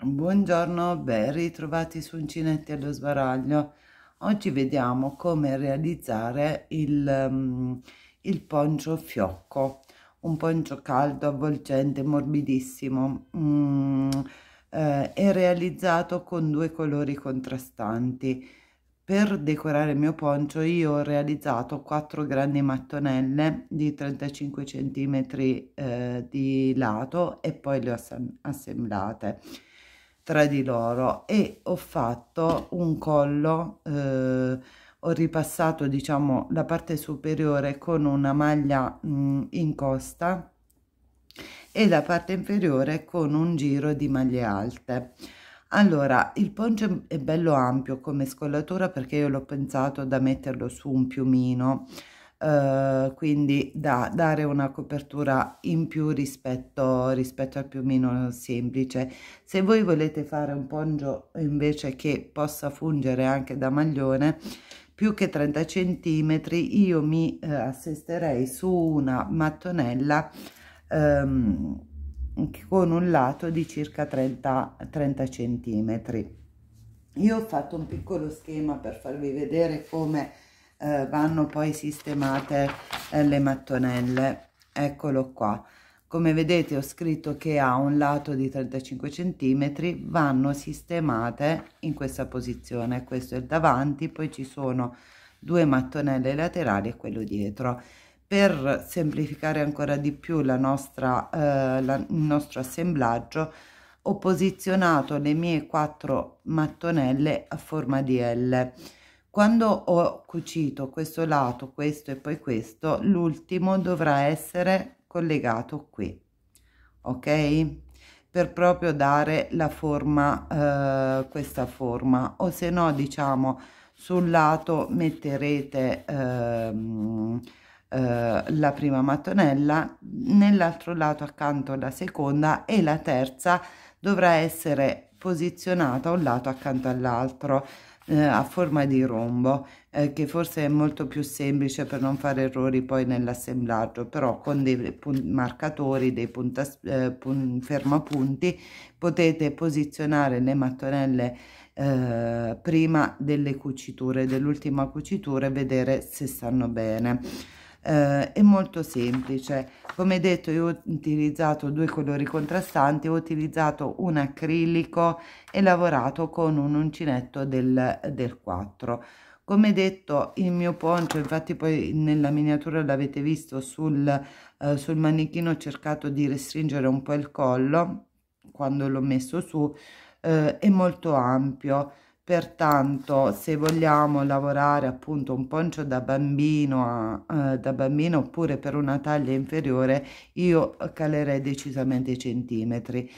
Buongiorno, ben ritrovati su Uncinetti allo Sbaraglio. Oggi vediamo come realizzare il, um, il, poncio fiocco, un poncio caldo, avvolgente, morbidissimo mm, eh, è realizzato con due colori contrastanti. Per decorare il mio poncio io ho realizzato quattro grandi mattonelle di 35 cm eh, di lato e poi le ho assemblate tra di loro e ho fatto un collo eh, ho ripassato diciamo la parte superiore con una maglia mh, mm, in costa e la parte inferiore con un giro di maglie alte allora il ponce è bello ampio come scollatura perché io l'ho pensato da metterlo su un piumino eh, quindi da dare una copertura in più rispetto, rispetto al piumino semplice. Se voi volete fare un pongio invece che possa fungere anche da maglione, più che 30 centimetri io mi eh, assesterei su una mattonella ehm, con un lato di circa 30 30 centimetri io ho fatto un piccolo schema per farvi vedere come eh, vanno poi sistemate eh, le mattonelle eccolo qua come vedete ho scritto che ha un lato di 35 centimetri vanno sistemate in questa posizione questo è il davanti poi ci sono due mattonelle laterali e quello dietro per semplificare ancora di più la nostra, eh, la, il nostro assemblaggio ho posizionato le mie quattro mattonelle a forma di L quando ho cucito questo lato questo e poi questo l'ultimo dovrà essere collegato qui ok per proprio dare la forma eh, questa forma o se no diciamo sul lato metterete ehm, eh, la prima mattonella nell'altro lato accanto la seconda e la terza dovrà essere posizionata un lato accanto all'altro eh, a forma di rombo eh, che forse è molto più semplice per non fare errori poi nell'assemblaggio però con dei marcatori dei punta, eh, pun fermapunti potete posizionare le mattonelle eh, prima delle cuciture dell'ultima cucitura e vedere se stanno bene eh, è molto semplice come detto io ho utilizzato due colori contrastanti ho utilizzato un acrilico e lavorato con un uncinetto del, del 4 come detto il mio poncio infatti poi nella miniatura l'avete visto sul, eh, sul manichino ho cercato di restringere un po' il collo quando l'ho messo su eh, è molto ampio pertanto se vogliamo lavorare appunto un poncio da bambino, a, eh, da bambino oppure per una taglia inferiore io calerei decisamente i centimetri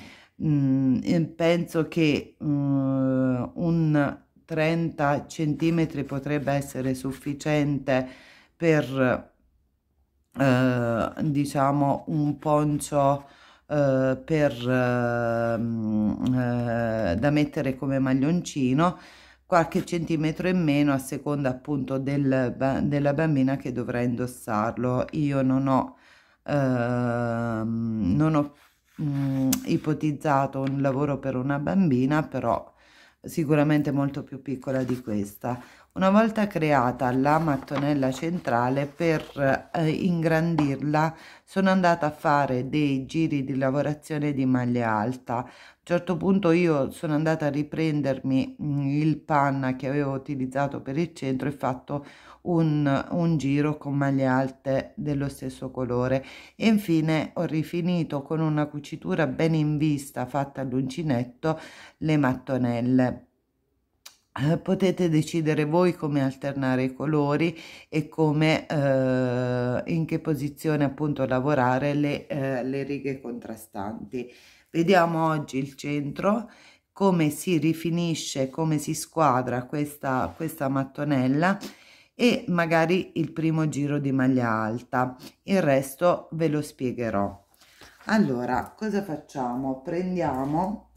mm, penso che uh, un 30 centimetri potrebbe essere sufficiente per eh, diciamo un poncio eh, per, ehm, eh, da mettere come maglioncino qualche centimetro in meno a seconda appunto del, della bambina che dovrà indossarlo io non ho, ehm, non ho mh, mm, ipotizzato un lavoro per una bambina però sicuramente molto più piccola di questa una volta creata la mattonella centrale per eh, ingrandirla sono andata a fare dei giri di lavorazione di maglia alta. A un certo punto io sono andata a riprendermi mm, il panna che avevo utilizzato per il centro e fatto un, un giro con maglie alte dello stesso colore e infine ho rifinito con una cucitura ben in vista fatta all'uncinetto le mattonelle eh, potete decidere voi come alternare i colori e come eh, in che posizione appunto lavorare le, eh, le righe contrastanti vediamo oggi il centro come si rifinisce come si squadra questa questa mattonella e magari il primo giro di maglia alta il resto ve lo spiegherò allora cosa facciamo prendiamo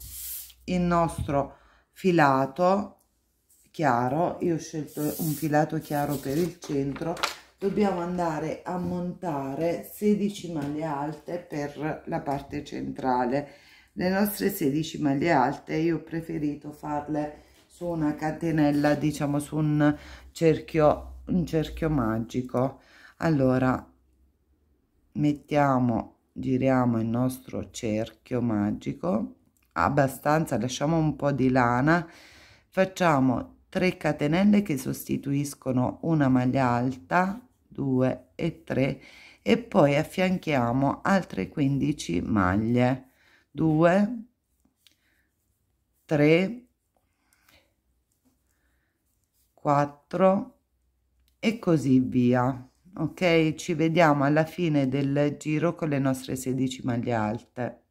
il nostro filato chiaro io ho scelto un filato chiaro per il centro dobbiamo andare a montare 16 maglie alte per la parte centrale le nostre 16 maglie alte io ho preferito farle su una catenella diciamo su un cerchio un cerchio magico allora mettiamo giriamo il nostro cerchio magico abbastanza lasciamo un po di lana facciamo 3 catenelle che sostituiscono una maglia alta 2 e 3 e poi affianchiamo altre 15 maglie 2 3 4 e così via ok ci vediamo alla fine del giro con le nostre 16 maglie alte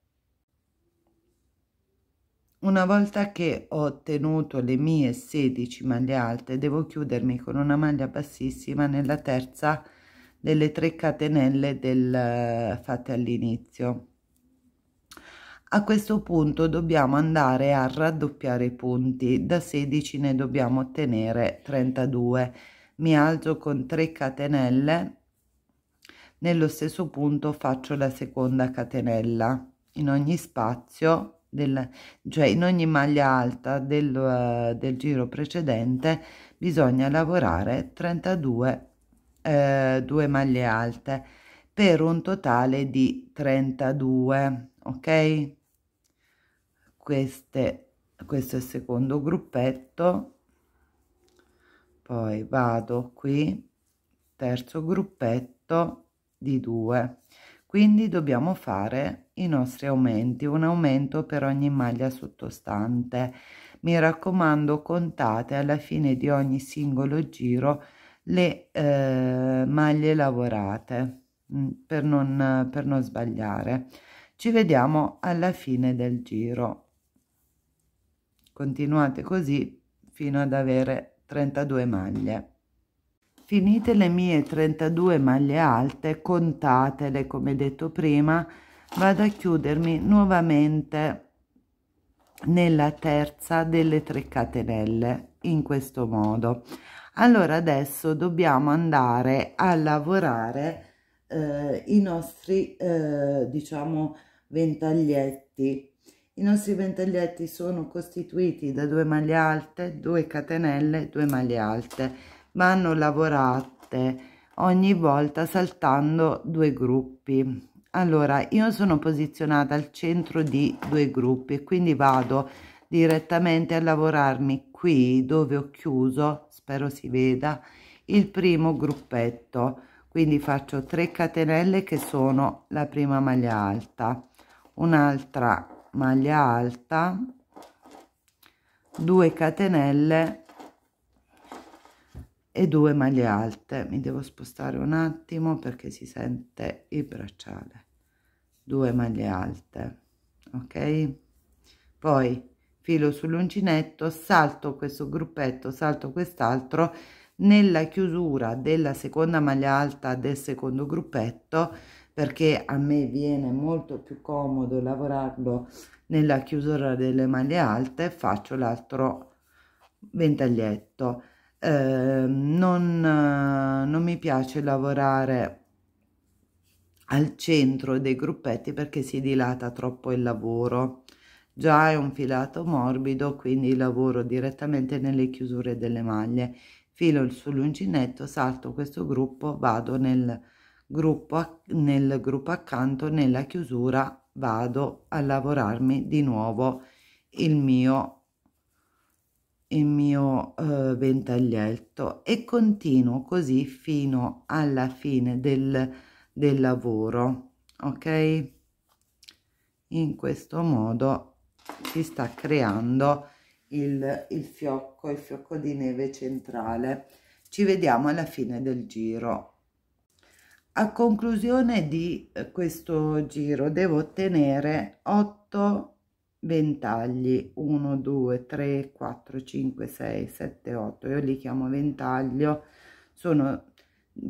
una volta che ho ottenuto le mie 16 maglie alte, devo chiudermi con una maglia bassissima nella terza delle 3 catenelle del, eh, fatte all'inizio. A questo punto dobbiamo andare a raddoppiare i punti, da 16 ne dobbiamo ottenere 32. Mi alzo con 3 catenelle, nello stesso punto faccio la seconda catenella. In ogni spazio del, cioè in ogni maglia alta del, eh, del giro precedente bisogna lavorare 32 eh, due maglie alte per un totale di 32 ok queste questo è il secondo gruppetto poi vado qui terzo gruppetto di 2 quindi dobbiamo fare i nostri aumenti un aumento per ogni maglia sottostante mi raccomando contate alla fine di ogni singolo giro le eh, maglie lavorate mm, per non, per non sbagliare ci vediamo alla fine del giro continuate così fino ad avere 32 maglie Finite le mie 32 maglie alte, contatele come detto prima, vado a chiudermi nuovamente nella terza delle 3 catenelle in questo modo allora adesso dobbiamo andare a lavorare eh, i nostri eh, diciamo ventaglietti i nostri ventaglietti sono costituiti da due maglie alte 2 catenelle 2 maglie alte vanno lavorate ogni volta saltando due gruppi allora io sono posizionata al centro di due gruppi e quindi vado direttamente a lavorarmi qui dove ho chiuso spero si veda il primo gruppetto quindi faccio 3 catenelle che sono la prima maglia alta un'altra maglia alta 2 catenelle e due maglie alte mi devo spostare un attimo perché si sente il bracciale due maglie alte ok poi filo sull'uncinetto salto questo gruppetto salto quest'altro nella chiusura della seconda maglia alta del secondo gruppetto perché a me viene molto più comodo lavorarlo nella chiusura delle maglie alte faccio l'altro ventaglietto Ehm, non, eh, non mi piace lavorare al centro dei gruppetti perché si dilata troppo il lavoro già è un filato morbido quindi lavoro direttamente nelle chiusure delle maglie filo sull'uncinetto salto questo gruppo vado nel gruppo nel gruppo accanto nella chiusura vado a lavorarmi di nuovo il mio il mio eh, ventaglietto e continuo così fino alla fine del, del lavoro ok in questo modo si sta creando il, il fiocco il fiocco di neve centrale ci vediamo alla fine del giro a conclusione di eh, questo giro devo ottenere 8 ventagli 1 2 3 4 5 6 7 8 io li chiamo ventaglio sono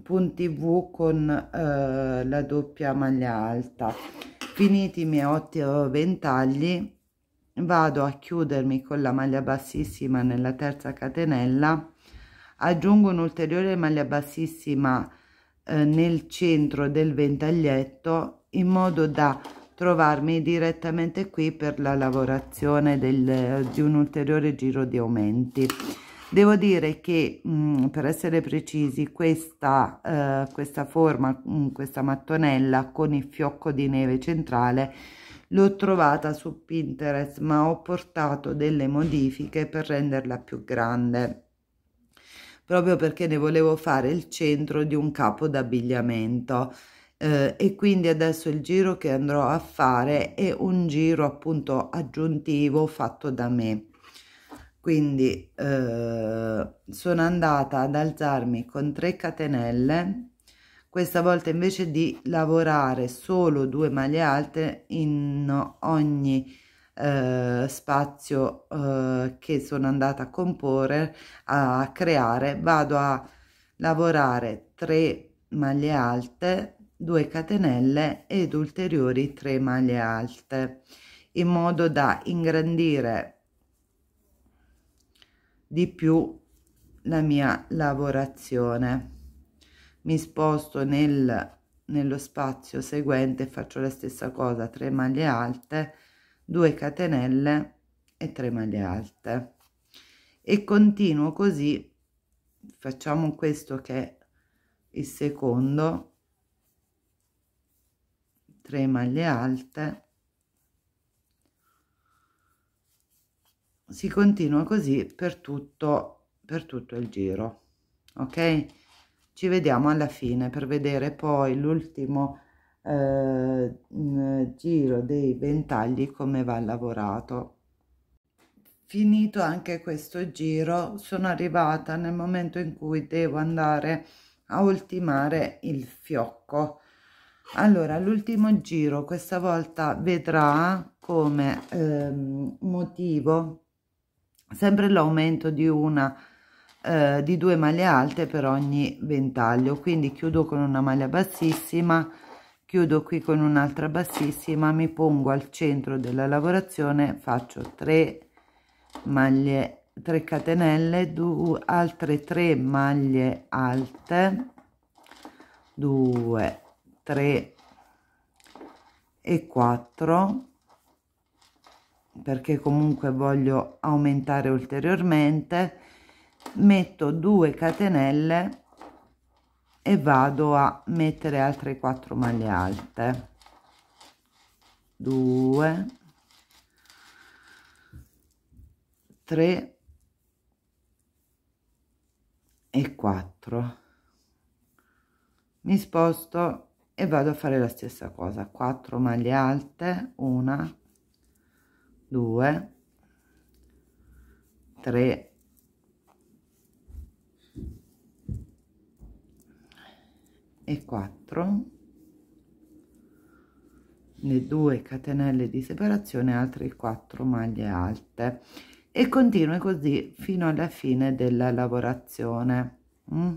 punti v con eh, la doppia maglia alta finiti i miei 8 eh, ventagli vado a chiudermi con la maglia bassissima nella terza catenella aggiungo un'ulteriore maglia bassissima eh, nel centro del ventaglietto in modo da trovarmi direttamente qui per la lavorazione del, di un ulteriore giro di aumenti devo dire che mh, mm, per essere precisi questa, eh, questa forma mh, mm, questa mattonella con il fiocco di neve centrale l'ho trovata su Pinterest ma ho portato delle modifiche per renderla più grande proprio perché ne volevo fare il centro di un capo d'abbigliamento eh, e quindi adesso il giro che andrò a fare è un giro appunto aggiuntivo fatto da me quindi eh, sono andata ad alzarmi con 3 catenelle questa volta invece di lavorare solo due maglie alte in ogni eh, spazio eh, che sono andata a comporre a creare vado a lavorare 3 maglie alte 2 catenelle ed ulteriori 3 maglie alte in modo da ingrandire di più la mia lavorazione mi sposto nel nello spazio seguente faccio la stessa cosa 3 maglie alte 2 catenelle e 3 maglie alte e continuo così facciamo questo che è il secondo 3 maglie alte si continua così per tutto per tutto il giro ok ci vediamo alla fine per vedere poi l'ultimo eh, giro dei ventagli come va lavorato finito anche questo giro sono arrivata nel momento in cui devo andare a ultimare il fiocco allora l'ultimo giro questa volta vedrà come ehm, motivo sempre l'aumento di una eh, di due maglie alte per ogni ventaglio quindi chiudo con una maglia bassissima chiudo qui con un'altra bassissima mi pongo al centro della lavorazione faccio 3 maglie 3 catenelle due, altre 3 maglie alte 2 3 e 4 perché comunque voglio aumentare ulteriormente metto 2 catenelle e vado a mettere altre 4 maglie alte 2 3 e 4 mi sposto e vado a fare la stessa cosa 4 maglie alte 1 2 3 e 4 le due catenelle di separazione altre 4 maglie alte e continui così fino alla fine della lavorazione mm?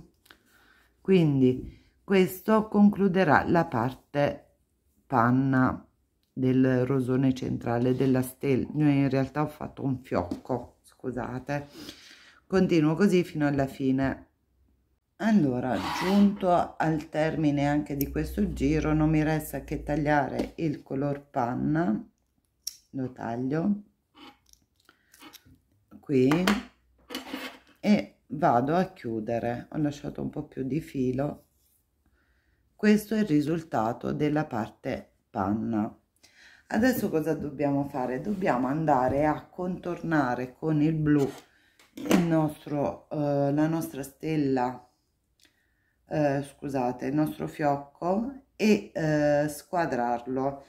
quindi questo concluderà la parte panna del rosone centrale della stella Io in realtà ho fatto un fiocco scusate continuo così fino alla fine allora giunto al termine anche di questo giro non mi resta che tagliare il color panna lo taglio qui e vado a chiudere ho lasciato un po più di filo questo è il risultato della parte panna. Adesso cosa dobbiamo fare? Dobbiamo andare a contornare con il blu il nostro, eh, la nostra stella, eh, scusate, il nostro fiocco e eh, squadrarlo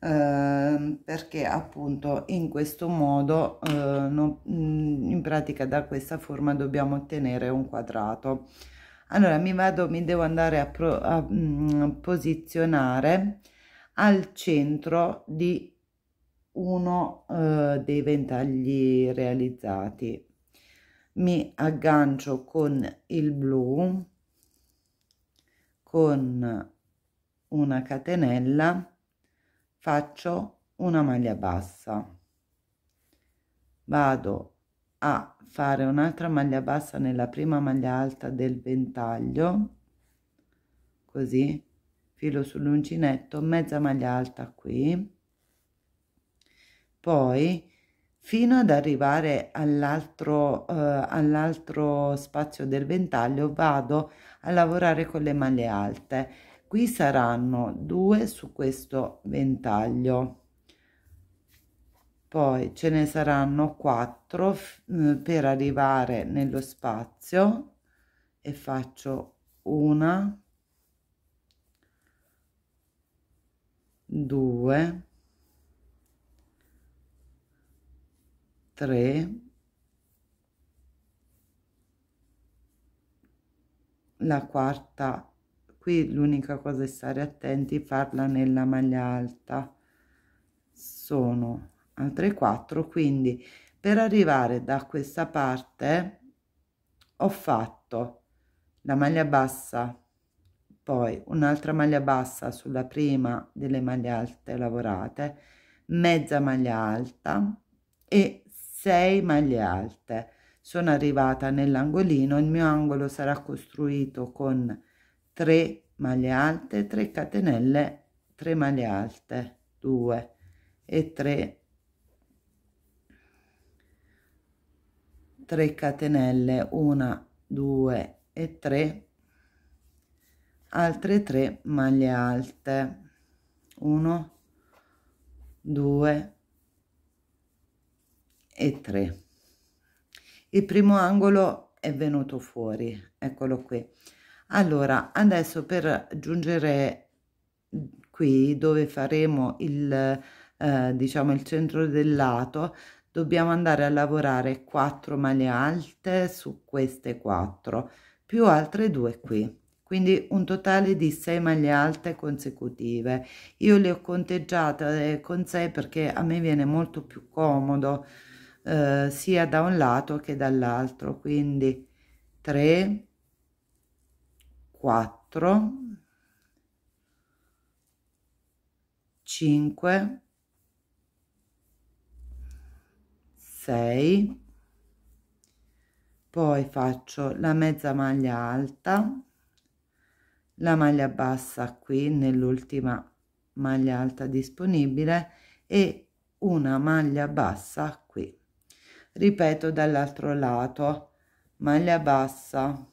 ehm, perché appunto in questo modo eh, no, mm, in pratica da questa forma dobbiamo ottenere un quadrato allora mi vado mi devo andare a, pro, a mh, mm, posizionare al centro di uno eh, dei ventagli realizzati mi aggancio con il blu con una catenella faccio una maglia bassa vado a fare un'altra maglia bassa nella prima maglia alta del ventaglio così filo sull'uncinetto mezza maglia alta qui poi fino ad arrivare all'altro eh, all'altro spazio del ventaglio vado a lavorare con le maglie alte qui saranno due su questo ventaglio poi ce ne saranno 4 per arrivare nello spazio e faccio una due tre la quarta qui l'unica cosa è stare attenti farla nella maglia alta sono altre 4 quindi per arrivare da questa parte ho fatto la maglia bassa poi un'altra maglia bassa sulla prima delle maglie alte lavorate mezza maglia alta e 6 maglie alte sono arrivata nell'angolino il mio angolo sarà costruito con 3 maglie alte 3 catenelle 3 maglie alte 2 e 3 3 catenelle 1 2 e 3 altre 3 maglie alte 1 2 e 3 il primo angolo è venuto fuori eccolo qui allora adesso per giungere qui dove faremo il eh, diciamo il centro del lato dobbiamo andare a lavorare 4 maglie alte su queste 4 più altre due qui quindi un totale di 6 maglie alte consecutive io le ho conteggiate con 6 perché a me viene molto più comodo eh, sia da un lato che dall'altro quindi 3 4 5 6 poi faccio la mezza maglia alta la maglia bassa qui nell'ultima maglia alta disponibile e una maglia bassa qui ripeto dall'altro lato maglia bassa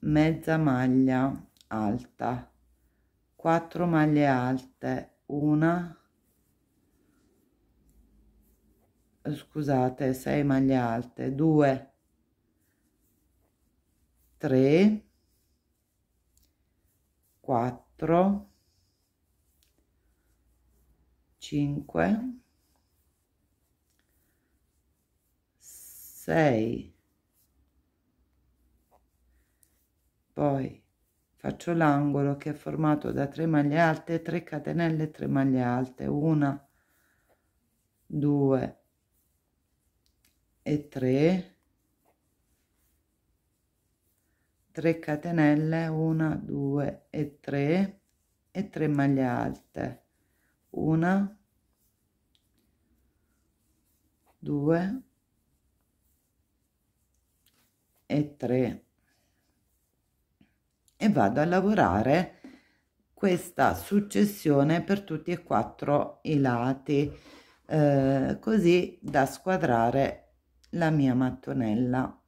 mezza maglia alta 4 maglie alte una scusate 6 maglie alte 2 3 4 5 6 poi faccio l'angolo che è formato da 3 maglie alte 3 catenelle 3 maglie alte 1 2 e 3 3 catenelle 1 2 e 3 e 3 maglie alte 1 2 e 3 e vado a lavorare questa successione per tutti e quattro i lati eh, così da squadrare la mia mattonella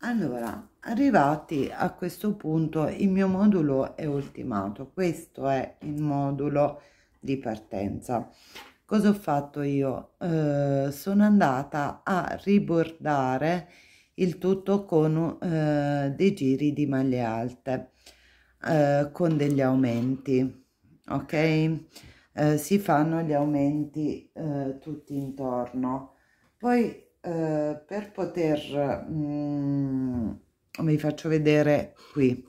allora arrivati a questo punto il mio modulo è ultimato questo è il modulo di partenza cosa ho fatto io eh, sono andata a ribordare il tutto con eh, dei giri di maglie alte eh, con degli aumenti ok eh, si fanno gli aumenti eh, tutti intorno poi eh, per poter mh, mm, vi faccio vedere qui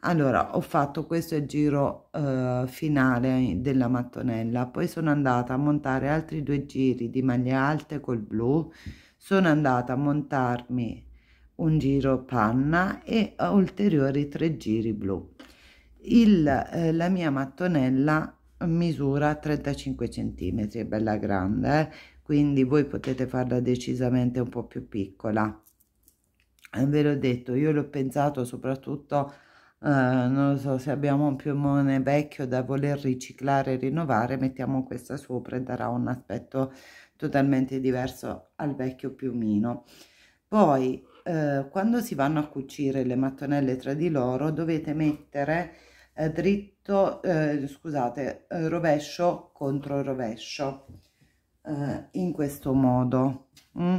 allora ho fatto questo il giro eh, finale della mattonella poi sono andata a montare altri due giri di maglie alte col blu sono andata a montarmi un giro panna e eh, ulteriori tre giri blu il, eh, la mia mattonella misura 35 cm, è bella grande, eh? quindi voi potete farla decisamente un po' più piccola. Eh, ve l'ho detto, io l'ho pensato soprattutto, eh, non so, se abbiamo un piumone vecchio da voler riciclare e rinnovare, mettiamo questa sopra e darà un aspetto totalmente diverso al vecchio piumino. Poi, eh, quando si vanno a cucire le mattonelle tra di loro, dovete mettere eh, dritte rovesciamento, eh, scusate, eh, rovescio contro rovescio eh, in questo modo. Mm.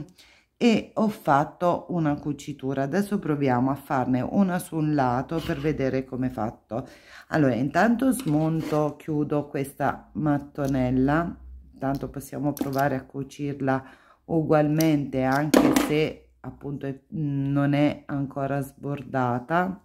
E ho fatto una cucitura. Adesso proviamo a farne una su un lato per vedere come fatto. Allora, intanto smonto, chiudo questa mattonella. tanto possiamo provare a cucirla ugualmente anche se appunto mm, non è ancora sbordata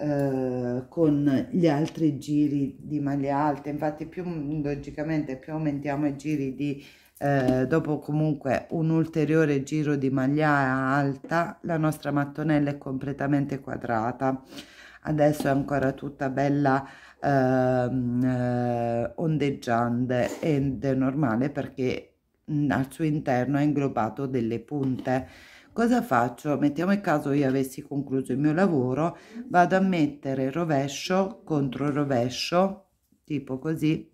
eh, con gli altri giri di maglie alte infatti più logicamente più aumentiamo i giri di eh, dopo comunque un ulteriore giro di maglia alta la nostra mattonella è completamente quadrata adesso è ancora tutta bella ehm, eh, ondeggiante ed è normale perché mm, al suo interno è inglobato delle punte cosa faccio? Mettiamo il caso io avessi concluso il mio lavoro, vado a mettere rovescio contro rovescio, tipo così,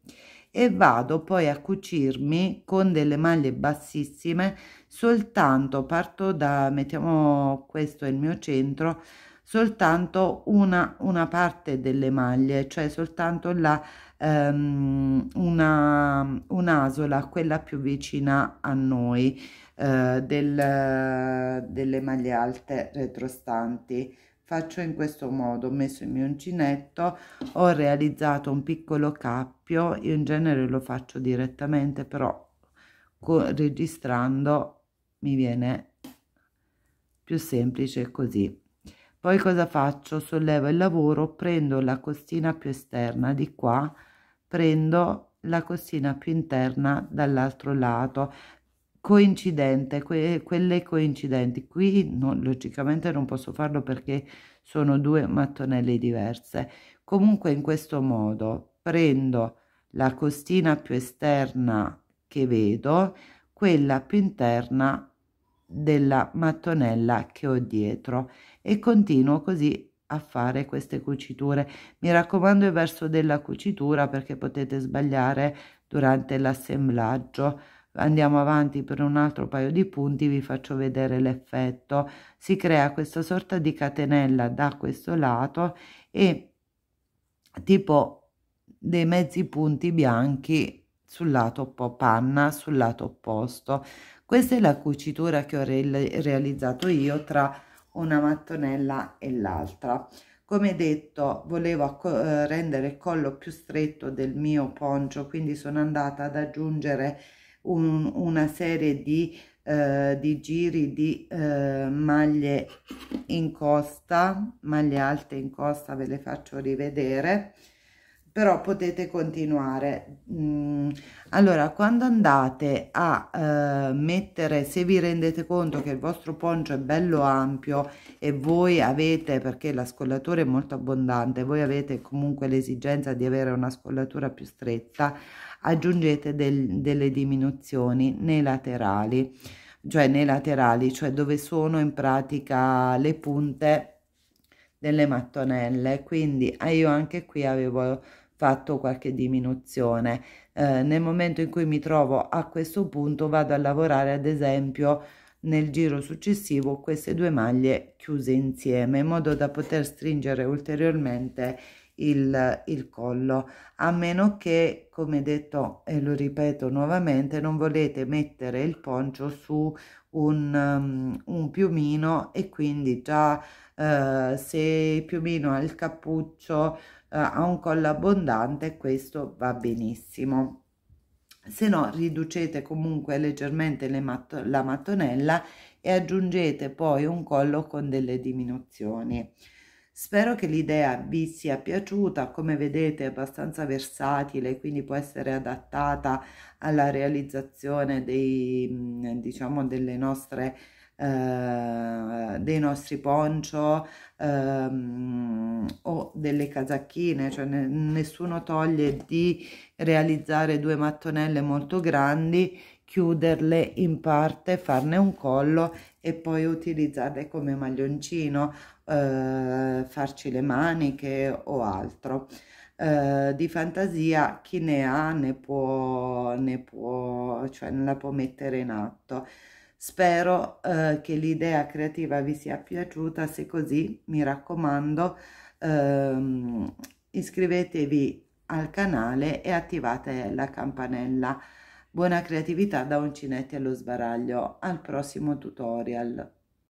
e vado poi a cucirmi con delle maglie bassissime, soltanto parto da, mettiamo questo è il mio centro, soltanto una, una parte delle maglie, cioè soltanto la, um, una un'asola, quella più vicina a noi eh, del, delle maglie alte retrostanti faccio in questo modo ho messo il mio uncinetto ho realizzato un piccolo cappio io in genere lo faccio direttamente però registrando mi viene più semplice così poi cosa faccio sollevo il lavoro prendo la costina più esterna di qua prendo la costina più interna dall'altro lato coincidente, que quelle coincidenti. Qui no, logicamente non posso farlo perché sono due mattonelle diverse. Comunque in questo modo prendo la costina più esterna che vedo, quella più interna della mattonella che ho dietro e continuo così a fare queste cuciture. Mi raccomando il verso della cucitura perché potete sbagliare durante l'assemblaggio andiamo avanti per un altro paio di punti vi faccio vedere l'effetto si crea questa sorta di catenella da questo lato e tipo dei mezzi punti bianchi sul lato panna sul lato opposto questa è la cucitura che ho re realizzato io tra una mattonella e l'altra come detto volevo eh, rendere il collo più stretto del mio poncio quindi sono andata ad aggiungere un, una serie di, eh, di giri di eh, maglie in costa, maglie alte in costa ve le faccio rivedere, però potete continuare. Mm, allora, quando andate a eh, mettere, se vi rendete conto che il vostro poncio è bello ampio e voi avete, perché la scollatura è molto abbondante, voi avete comunque l'esigenza di avere una scollatura più stretta, aggiungete del, delle diminuzioni nei laterali, cioè nei laterali, cioè dove sono in pratica le punte delle mattonelle. Quindi eh, io anche qui avevo fatto qualche diminuzione. Eh, nel momento in cui mi trovo a questo punto vado a lavorare ad esempio nel giro successivo queste due maglie chiuse insieme in modo da poter stringere ulteriormente il, il collo a meno che come detto e lo ripeto nuovamente non volete mettere il poncio su un, um, un piumino e quindi già uh, se il piumino ha il cappuccio uh, ha un collo abbondante questo va benissimo se no riducete comunque leggermente mat la mattonella e aggiungete poi un collo con delle diminuzioni Spero che l'idea vi sia piaciuta, come vedete è abbastanza versatile, quindi può essere adattata alla realizzazione dei, mm, diciamo, delle nostre eh, dei nostri poncio ehm, o delle casacchine cioè ne, nessuno toglie di realizzare due mattonelle molto grandi chiuderle in parte farne un collo e poi utilizzarle come maglioncino, eh, farci le maniche o altro. Eh, di fantasia chi ne ha ne può, ne può, cioè ne la può mettere in atto. Spero eh, che l'idea creativa vi sia piaciuta, se così mi raccomando ehm, iscrivetevi al canale e attivate la campanella. Buona creatività da Uncinetti allo sbaraglio, al prossimo tutorial.